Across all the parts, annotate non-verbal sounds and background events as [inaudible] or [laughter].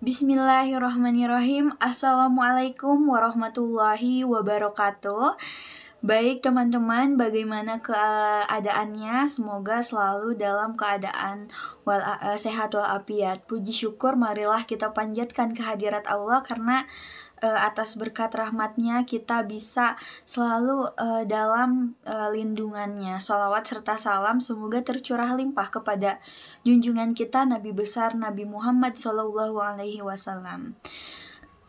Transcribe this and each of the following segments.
Bismillahirrahmanirrahim. Assalamualaikum warahmatullahi wabarakatuh. Baik teman-teman, bagaimana keadaannya? Semoga selalu dalam keadaan wal eh, sehat walafiat. Puji syukur marilah kita panjatkan kehadirat Allah karena Eh, atas berkat rahmatnya kita bisa selalu uh, dalam uh, lindungannya. Salawat serta salam semoga tercurah limpah kepada junjungan kita Nabi besar Nabi Muhammad Shallallahu Alaihi Wasallam.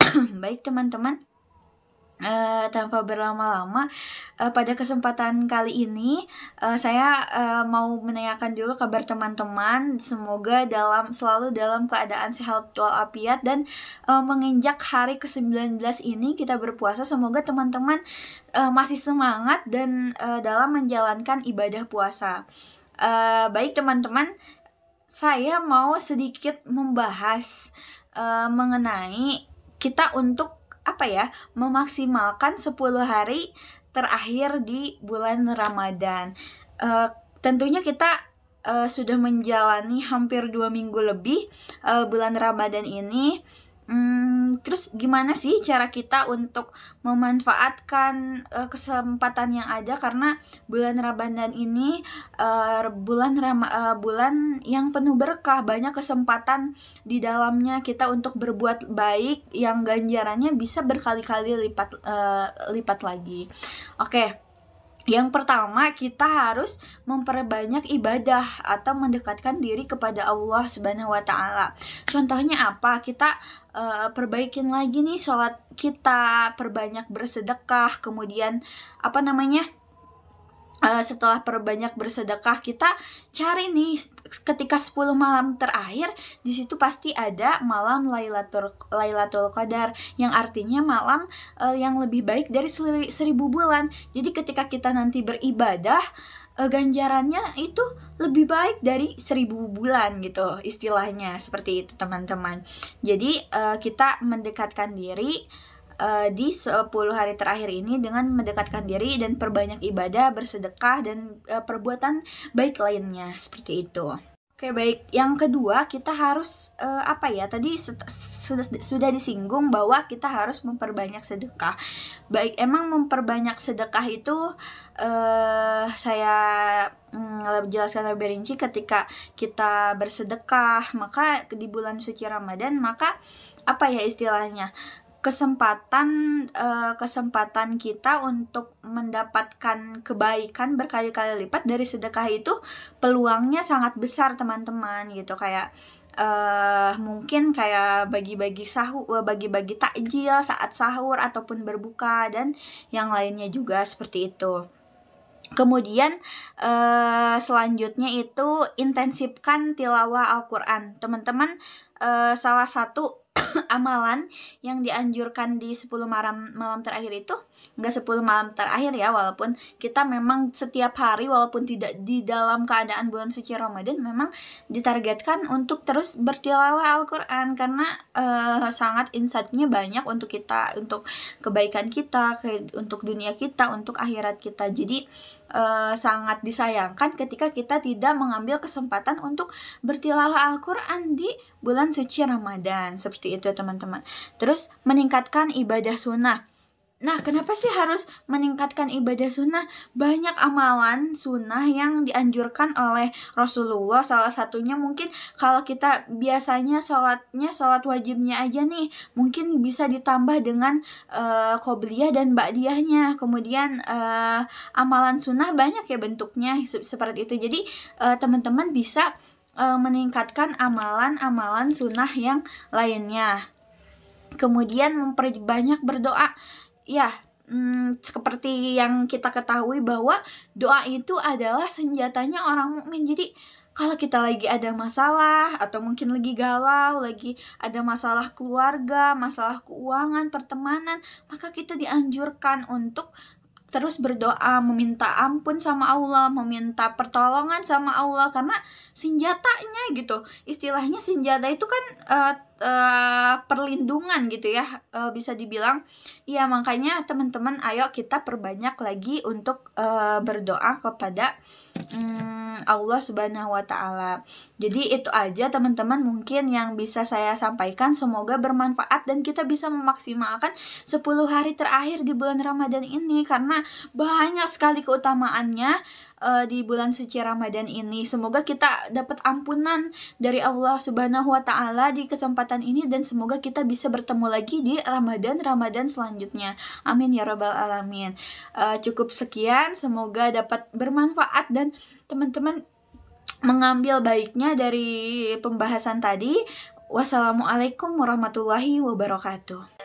[clears throat] Baik teman-teman, Uh, tanpa berlama-lama, uh, pada kesempatan kali ini uh, saya uh, mau menanyakan dulu kabar teman-teman. Semoga dalam selalu dalam keadaan sehat walafiat dan uh, menginjak hari ke-19 ini kita berpuasa. Semoga teman-teman uh, masih semangat dan uh, dalam menjalankan ibadah puasa. Uh, baik teman-teman, saya mau sedikit membahas uh, mengenai kita untuk apa ya memaksimalkan 10 hari terakhir di bulan Ramadan. Uh, tentunya kita uh, sudah menjalani hampir dua minggu lebih uh, bulan Ramadan ini Hmm, terus gimana sih cara kita untuk memanfaatkan uh, kesempatan yang ada karena bulan Ramadan ini uh, bulan Ram uh, eh, bulan yang penuh berkah, banyak kesempatan di dalamnya kita untuk berbuat baik yang ganjarannya bisa berkali-kali lipat uh, lipat lagi. Oke. Okay yang pertama, kita harus memperbanyak ibadah atau mendekatkan diri kepada Allah Subhanahu wa taala. Contohnya apa? Kita uh, perbaikin lagi nih sholat kita, perbanyak bersedekah, kemudian apa namanya? Eh, setelah perbanyak bersedekah kita cari nih ketika 10 malam terakhir di situ pasti ada malam Lailatul Lailatul Qadar yang artinya malam uh, yang lebih baik dari seri, seribu bulan. Jadi ketika kita nanti beribadah uh, ganjarannya itu lebih baik dari seribu bulan gitu istilahnya seperti itu teman-teman. Jadi uh, kita mendekatkan diri uh, di 10 hari terakhir ini dengan mendekatkan diri dan perbanyak ibadah, bersedekah dan uh, perbuatan baik lainnya seperti itu. Oke baik, yang kedua kita harus uh, apa ya? Tadi sudah sudah disinggung bahwa kita harus memperbanyak sedekah. Baik, emang memperbanyak sedekah itu uh, saya mm, jelaskan lebih rinci ketika kita bersedekah, maka di bulan suci Ramadan maka apa ya istilahnya? kesempatan uh, kesempatan kita untuk mendapatkan kebaikan berkali-kali lipat dari sedekah itu peluangnya sangat besar teman-teman gitu kayak uh, mungkin kayak bagi-bagi sahur eh, bagi-bagi takjil saat sahur ataupun berbuka dan yang lainnya juga seperti itu. Kemudian uh, selanjutnya itu intensifkan tilawah Al-Qur'an. Teman-teman uh, salah satu [coughs] amalan yang dianjurkan di 10 malam malam terakhir itu enggak 10 malam terakhir ya walaupun kita memang setiap hari walaupun tidak di dalam keadaan bulan suci Ramadan memang ditargetkan untuk terus bertilawah Al-Qur'an karena uh, sangat insightnya banyak untuk kita untuk kebaikan kita ke, untuk dunia kita untuk akhirat kita. Jadi Eh, sangat disayangkan ketika kita tidak mengambil kesempatan untuk bertilawah Al-Quran di bulan suci Ramadan. Seperti itu teman-teman. Terus meningkatkan ibadah sunnah. Nah, kenapa sih harus meningkatkan ibadah sunnah? Banyak amalan sunnah yang dianjurkan oleh Rasulullah. Salah satunya mungkin kalau kita biasanya sholatnya sholat wajibnya aja nih, mungkin bisa ditambah dengan uh, qobliyah dan ba'diyahnya. Kemudian uh, amalan sunnah banyak ya bentuknya seperti itu. Jadi uh, teman-teman bisa uh, meningkatkan amalan-amalan sunnah yang lainnya. Kemudian memperbanyak berdoa ya hmm, seperti yang kita ketahui bahwa doa itu adalah senjatanya orang mukmin. Jadi kalau kita lagi ada masalah atau mungkin lagi galau, lagi ada masalah keluarga, masalah keuangan, pertemanan, maka kita dianjurkan untuk terus berdoa, meminta ampun sama Allah, meminta pertolongan sama Allah karena senjatanya gitu. Istilahnya senjata itu kan uh, uh, perlindungan gitu ya, uh, bisa dibilang. Ya makanya teman-teman ayo kita perbanyak lagi untuk uh, berdoa kepada um, Allah Subhanahu wa taala. Jadi itu aja teman-teman mungkin yang bisa saya sampaikan semoga bermanfaat dan kita bisa memaksimalkan 10 hari terakhir di bulan Ramadan ini karena banyak sekali keutamaannya uh, di bulan suci Ramadan ini. Semoga kita dapat ampunan dari Allah Subhanahu wa taala di kesempatan ini dan semoga kita bisa bertemu lagi di Ramadan-Ramadan selanjutnya. Amin ya rabbal alamin. Uh, cukup sekian, semoga dapat bermanfaat dan teman-teman mengambil baiknya dari pembahasan tadi. Wassalamualaikum warahmatullahi wabarakatuh.